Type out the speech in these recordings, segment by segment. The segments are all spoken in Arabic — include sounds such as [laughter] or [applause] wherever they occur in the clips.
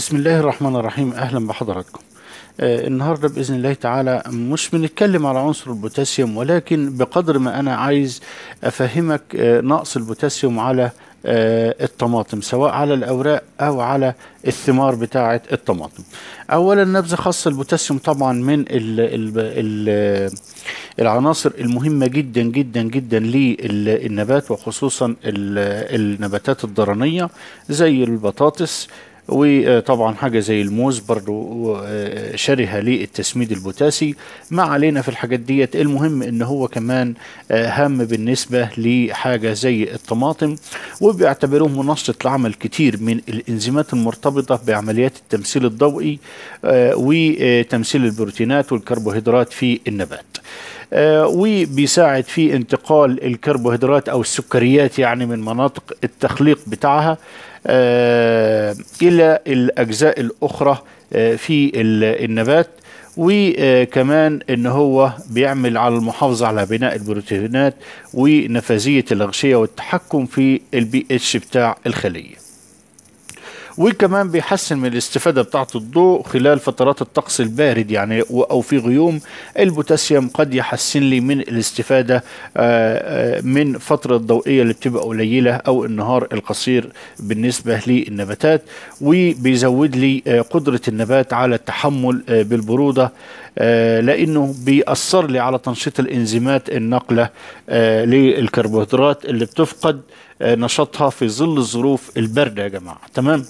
بسم الله الرحمن الرحيم اهلا بحضراتكم آه النهارده باذن الله تعالى مش بنتكلم على عنصر البوتاسيوم ولكن بقدر ما انا عايز افهمك آه نقص البوتاسيوم على آه الطماطم سواء على الاوراق او على الثمار بتاعه الطماطم اولا نبذه خاصه البوتاسيوم طبعا من الـ الـ الـ العناصر المهمه جدا جدا جدا للنبات وخصوصا النباتات الضرنيه زي البطاطس وطبعا حاجة زي الموز برضو شرها للتسميد البوتاسي ما علينا في الحاجات ديت المهم ان هو كمان آه، هام بالنسبة لحاجة زي الطماطم وبيعتبروه منصة لعمل كتير من الانزيمات المرتبطة بعمليات التمثيل الضوئي آه، وتمثيل البروتينات والكربوهيدرات في النبات آه، وبيساعد في انتقال الكربوهيدرات او السكريات يعني من مناطق التخليق بتاعها آه، الى الاجزاء الاخرى آه، في النبات وكمان ان هو بيعمل على المحافظه على بناء البروتينات ونفاذيه الاغشيه والتحكم في البي اتش بتاع الخليه وكمان بيحسن من الاستفادة بتاعة الضوء خلال فترات الطقس البارد يعني أو في غيوم البوتاسيوم قد يحسن لي من الاستفادة آه، آه، من فترة الضوئية اللي بتبقى قليلة أو النهار القصير بالنسبة للنباتات وبيزود لي آه، قدرة النبات على التحمل بالبرودة لأنه بيأثر لي على تنشيط الإنزيمات النقلة للكربوهيدرات اللي بتفقد نشاطها في ظل الظروف البارده يا جماعه تمام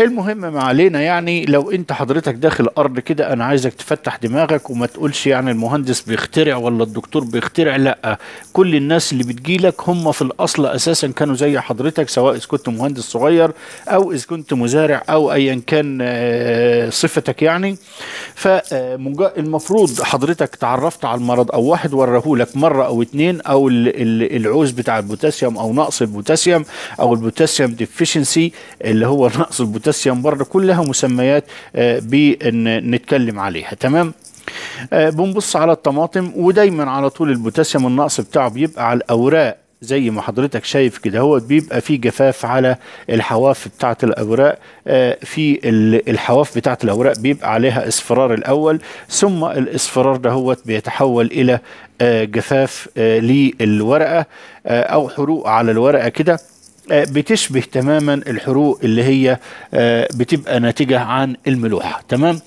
المهم ما علينا يعني لو انت حضرتك داخل الارض كده انا عايزك تفتح دماغك وما تقولش يعني المهندس بيخترع ولا الدكتور بيخترع لا كل الناس اللي بتجيلك هم في الاصل اساسا كانوا زي حضرتك سواء اذا كنت مهندس صغير او اذا كنت مزارع او ايا كان آه، صفتك يعني فالمفروض آه، حضرتك تعرفت على المرض او واحد وراهولك مره او اتنين او العوز بتاع البوتاسيوم او نقص البوتاسيوم او البوتاسيوم ديفيشنسي اللي هو [laughs] نقص البوتاسيوم بوتاسيوم برضه كلها مسميات آه، بنتكلم عليها تمام آه، بنبص على الطماطم ودايما على طول البوتاسيوم النقص بتاعه بيبقى على الاوراق زي ما حضرتك شايف كده هو بيبقى فيه جفاف على الحواف بتاعة الأوراق آه، في الحواف بتاعة الأوراق بيبقى عليها اصفرار الأول ثم الاصفرار ده هو بيتحول إلى جفاف للورقة أو حروق على الورقة كده آه، بتشبه تماما الحروق اللي هي آه، بتبقى ناتجة عن الملوحة تمام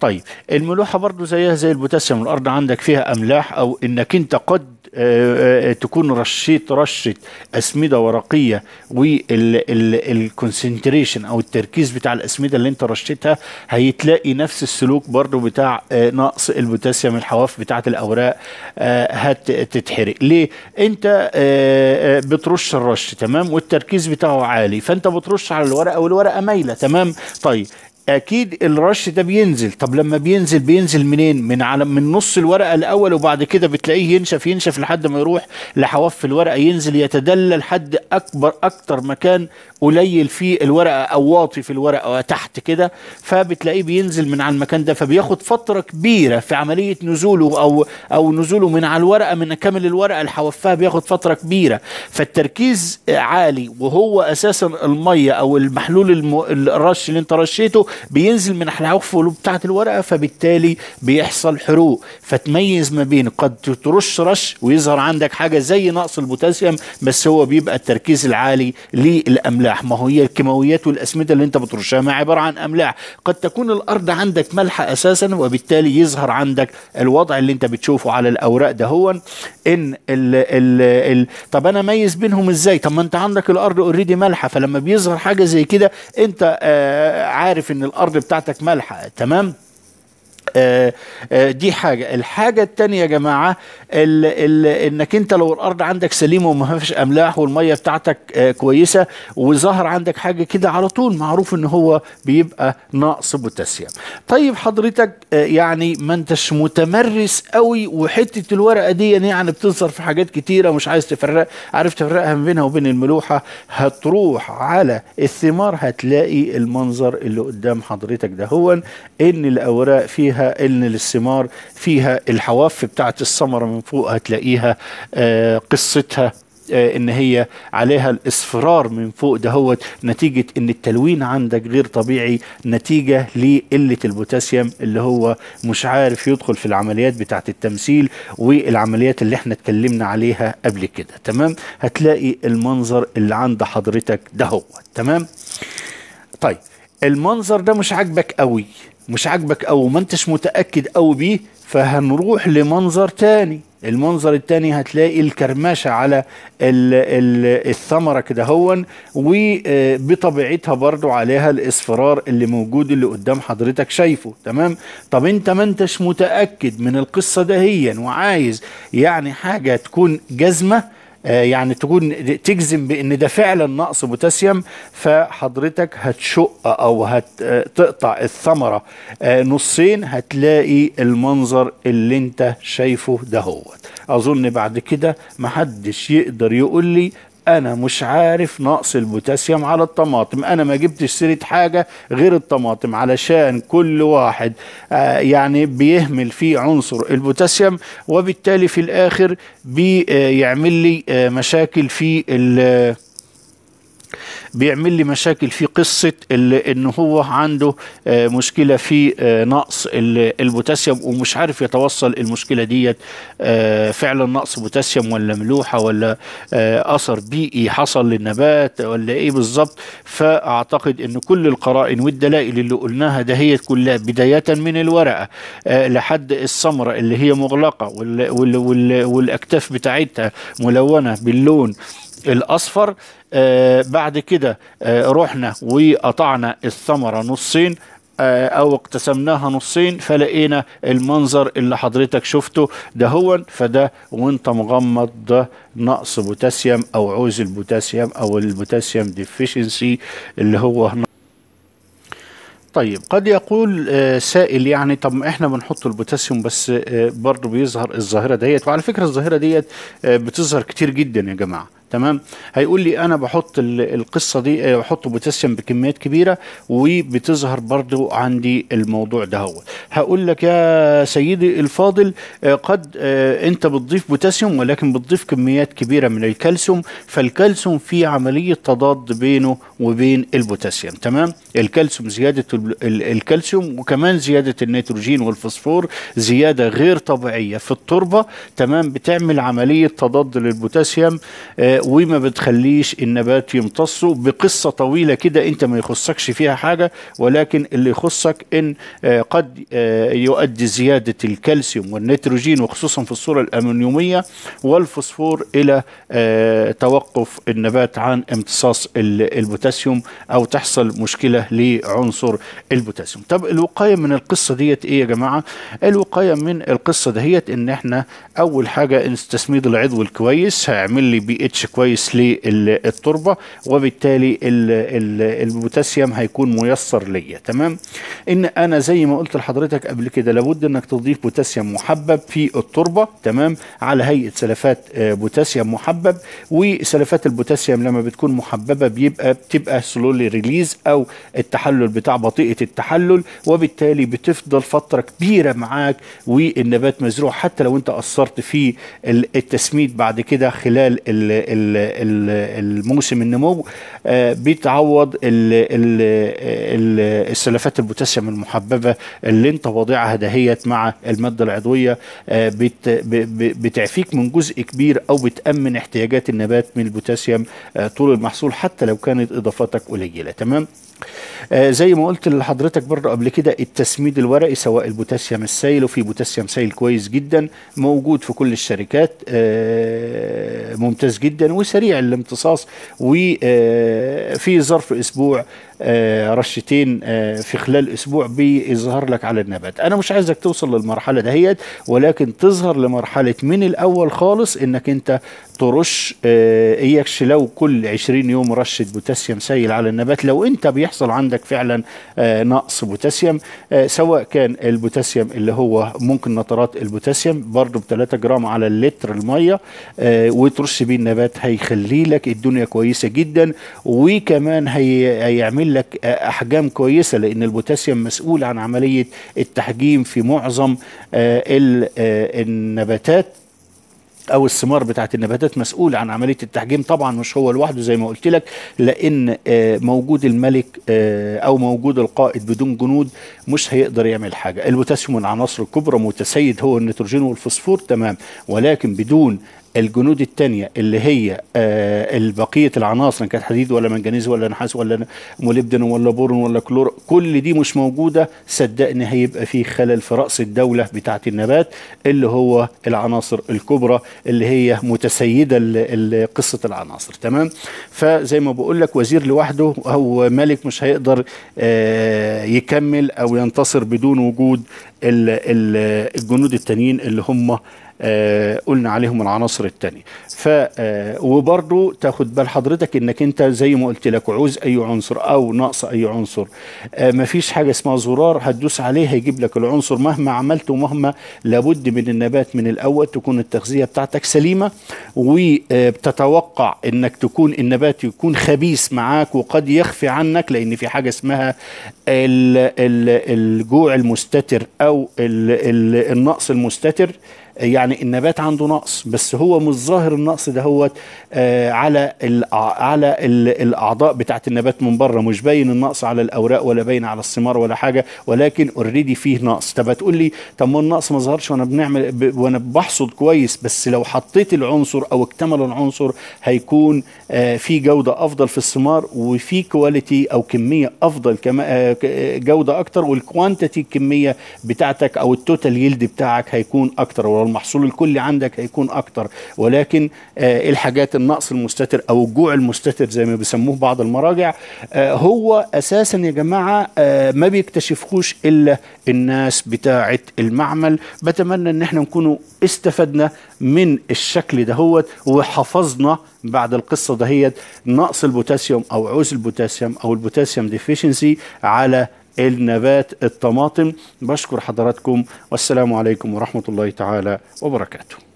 طيب الملوحة برضو زيها زي البوتاسيوم الأرض عندك فيها أملاح أو إنك أنت قد آه، آه، تكون رشيت رشه اسمده ورقيه والكونسنتريشن او التركيز بتاع الاسمده اللي انت رشيتها هيتلاقي نفس السلوك برضو بتاع آه، نقص البوتاسيوم الحواف بتاعه الاوراق هتتحرق ليه انت بترش الرش تمام والتركيز بتاعه عالي فانت بترش على الورقه والورقه مايله تمام طيب اكيد الرش ده بينزل طب لما بينزل بينزل منين من على من نص الورقه الاول وبعد كده بتلاقيه ينشف ينشف لحد ما يروح لحواف الورقه ينزل يتدلل لحد اكبر اكتر مكان قليل فيه الورقه او واطي في الورقه تحت كده فبتلاقيه بينزل من على المكان ده فبياخد فتره كبيره في عمليه نزوله او او نزوله من على الورقه من كامل الورقه لحوافها بياخد فتره كبيره فالتركيز عالي وهو اساسا الميه او المحلول الرش اللي انت رشيته بينزل من في قلوب بتاعة الورقة فبالتالي بيحصل حروق فتميز ما بين قد ترش رش ويظهر عندك حاجة زي نقص البوتاسيوم بس هو بيبقى التركيز العالي للأملاح ما هي الكيماويات والأسمدة اللي أنت بترشها ما عبارة عن أملاح قد تكون الأرض عندك ملحة أساسا وبالتالي يظهر عندك الوضع اللي أنت بتشوفه على الأوراق ده هو إن الـ الـ الـ طب أنا ميز بينهم إزاي طب ما أنت عندك الأرض أوريدي ملحة فلما بيظهر حاجة زي كده أنت آه، عارف إن الارض بتاعتك مالحه تمام آه، آه، دي حاجه الحاجه التانية يا جماعه الـ الـ انك انت لو الارض عندك سليمه وما فيش املاح والميه بتاعتك آه، كويسه وظهر عندك حاجه كده على طول معروف ان هو بيبقى نقص بوتاسيوم طيب حضرتك يعني ما انتش متمرس قوي وحته الورقه دي يعني بتظهر في حاجات كتيره مش عايز تفرق عارف تفرقها ما بينها وبين الملوحه هتروح على الثمار هتلاقي المنظر اللي قدام حضرتك ده هو ان الاوراق فيها ان الاستمار فيها الحواف بتاعه الثمره من فوق هتلاقيها آه، قصتها آه، ان هي عليها الاصفرار من فوق دهوت نتيجه ان التلوين عندك غير طبيعي نتيجه لقله البوتاسيوم اللي هو مش عارف يدخل في العمليات بتاعه التمثيل والعمليات اللي احنا اتكلمنا عليها قبل كده تمام هتلاقي المنظر اللي عند حضرتك دهوت تمام طيب المنظر ده مش عاجبك قوي مش عاجبك او ما انتش متاكد او بيه فهنروح لمنظر تاني المنظر التاني هتلاقي الكرمشة على الـ الـ الثمرة كده هون وبطبيعتها برضو عليها الاصفرار اللي موجود اللي قدام حضرتك شايفه تمام طب انت ما انتش متأكد من القصة دهيا وعايز يعني حاجة تكون جزمة آه، يعني تكون تجزم بان ده فعلا نقص بوتاسيوم فحضرتك هتشق او هتقطع آه، الثمره آه، نصين هتلاقي المنظر اللي انت شايفه ده هو اظن بعد كده محدش يقدر يقول لي انا مش عارف نقص البوتاسيوم على الطماطم انا ما جبتش سيره حاجه غير الطماطم علشان كل واحد آه، يعني بيهمل فيه عنصر البوتاسيوم وبالتالي في الاخر بيعمل آه، لي آه، مشاكل في بيعمل لي مشاكل في قصه ان هو عنده آه، مشكله في آه، نقص البوتاسيوم ومش عارف يتوصل المشكله ديت آه، فعلا نقص بوتاسيوم ولا ملوحه ولا اثر بيئي حصل للنبات ولا ايه بالظبط فاعتقد ان كل القرائن والدلائل اللي قلناها دهيت كلها بدايه من الورقه لحد السمره اللي هي مغلقه والاكتاف بتاعتها ملونه باللون الاصفر آه، بعد كده آه، رحنا وقطعنا الثمره نصين آه، او اقتسمناها نصين فلقينا المنظر اللي حضرتك شفته ده هو فده وانت مغمض ده نقص بوتاسيوم او عوز البوتاسيوم او البوتاسيوم ديفيشنسي اللي هو هنا طيب قد يقول سائل يعني طب احنا بنحط البوتاسيوم بس برضه بيظهر الظاهره ديت وعلى فكره الظاهره ديت بتظهر كتير جدا يا جماعه تمام هيقول لي انا بحط القصه دي آه، بحط بوتاسيوم بكميات كبيره وبتظهر برضو عندي الموضوع ده هو هقول لك يا سيدي الفاضل آه، قد آه، انت بتضيف بوتاسيوم ولكن بتضيف كميات كبيره من الكالسيوم فالكالسيوم في عمليه تضاد بينه وبين البوتاسيوم تمام الكالسيوم زياده الكالسيوم وكمان زياده النيتروجين والفوسفور زياده غير طبيعيه في التربه تمام بتعمل عمليه تضاد للبوتاسيوم وما بتخليش النبات يمتصه بقصة طويلة كده انت ما يخصكش فيها حاجة ولكن اللي يخصك ان آه، قد آه، يؤدي زيادة الكالسيوم والنيتروجين وخصوصا في الصورة الأمونيومية والفوسفور إلى آه، توقف النبات عن امتصاص البوتاسيوم أو تحصل مشكلة لعنصر البوتاسيوم طب الوقاية من القصة ديت إيه يا جماعة الوقاية من القصة دهيت إن إحنا أول حاجة استسميد العضو الكويس هيعمل لي بي اتش كويس للتربه وبالتالي البوتاسيوم هيكون ميسر ليا تمام ان انا زي ما قلت لحضرتك قبل كده لابد انك تضيف بوتاسيوم محبب في التربه تمام على هيئه سلفات آه، بوتاسيوم محبب وسلفات البوتاسيوم لما بتكون محببه بيبقى بتبقى سلولي ريليز او التحلل بتاع بطيئه التحلل وبالتالي بتفضل فتره كبيره معاك والنبات مزروع حتى لو انت قصرت في التسميد بعد كده خلال الموسم النمو آه، بيتعوض السلفات البوتاسيوم المحببه اللي انت واضعها دهيت مع الماده العضويه آه، بتعفيك من جزء كبير او بتامن احتياجات النبات من البوتاسيوم آه، طول المحصول حتى لو كانت اضافاتك قليله تمام آه، زي ما قلت لحضرتك برضه قبل كده التسميد الورقي سواء البوتاسيوم السائل وفي بوتاسيوم سائل كويس جدا موجود في كل الشركات آه، ممتاز جدا وسريع الامتصاص وفي آه، ظرف اسبوع آه، رشتين آه، في خلال اسبوع بيظهر لك على النبات انا مش عايزك توصل للمرحله دهيت ولكن تظهر لمرحله من الاول خالص انك انت ترش آه، اياكش لو كل 20 يوم رشه بوتاسيوم سائل على النبات لو انت بيحصل عندك فعلا نقص بوتاسيوم سواء كان البوتاسيوم اللي هو ممكن نترات البوتاسيوم برضه ب 3 جرام على اللتر الميه وترش بيه النبات هيخلي لك الدنيا كويسه جدا وكمان هيعمل يعمل لك آه، احجام كويسه لان البوتاسيوم مسؤول عن عمليه التحجيم في معظم آه، آه، النباتات او الثمار بتاعت النباتات مسؤول عن عمليه التحجيم طبعا مش هو لوحده زي ما قلت لك لان موجود الملك او موجود القائد بدون جنود مش هيقدر يعمل حاجه البوتاسيوم من العناصر الكبرى متسيد هو النيتروجين والفوسفور تمام ولكن بدون الجنود التانية اللي هي آه بقية العناصر إن كانت حديد ولا منجنيز ولا نحاس ولا مولبدن ولا بورون ولا كلور كل دي مش موجودة صدقني هيبقى في خلل في رأس الدولة بتاعة النبات اللي هو العناصر الكبرى اللي هي متسيدة قصة العناصر تمام فزي ما بقول لك وزير لوحده هو ملك مش هيقدر آه يكمل أو ينتصر بدون وجود الجنود التانيين اللي هم آه، قلنا عليهم العناصر التانية ف آه، وبرضه تاخد بال حضرتك انك انت زي ما قلت لك عوز اي عنصر او ناقص اي عنصر آه، مفيش حاجة اسمها زرار هتدوس عليه هيجيب لك العنصر مهما عملت ومهما لابد من النبات من الاول تكون التغذية بتاعتك سليمة وبتتوقع انك تكون النبات يكون خبيث معاك وقد يخفي عنك لان في حاجة اسمها الجوع المستتر او النقص المستتر يعني النبات عنده نقص بس هو مش ظاهر النقص ده هو آه، على على الاعضاء بتاعه النبات من بره مش باين النقص على الاوراق ولا باين على الثمار ولا حاجه ولكن اوريدي فيه نقص طب هتقول لي طب ما النقص ما ظهرش وانا بنعمل وانا بحصد كويس بس لو حطيت العنصر او اكتمل العنصر هيكون آه، في جوده افضل في الثمار وفي كواليتي او كميه افضل كما آه، جوده اكتر والكوانتيتي الكميه بتاعتك او التوتال يلد بتاعك هيكون اكتر والمحصول الكلي عندك هيكون اكتر ولكن آه، إيه الحاجات النقص المستتر او الجوع المستتر زي ما بيسموه بعض المراجع آه، هو اساسا يا جماعه آه، ما بيكتشفوش الا الناس بتاعه المعمل بتمنى ان احنا نكونوا استفدنا من الشكل دهوت وحفظنا بعد القصه دهيت نقص البوتاسيوم او عوز البوتاسيوم او البوتاسيوم ديفيشنسي على النبات الطماطم بشكر حضراتكم والسلام عليكم ورحمة الله تعالى وبركاته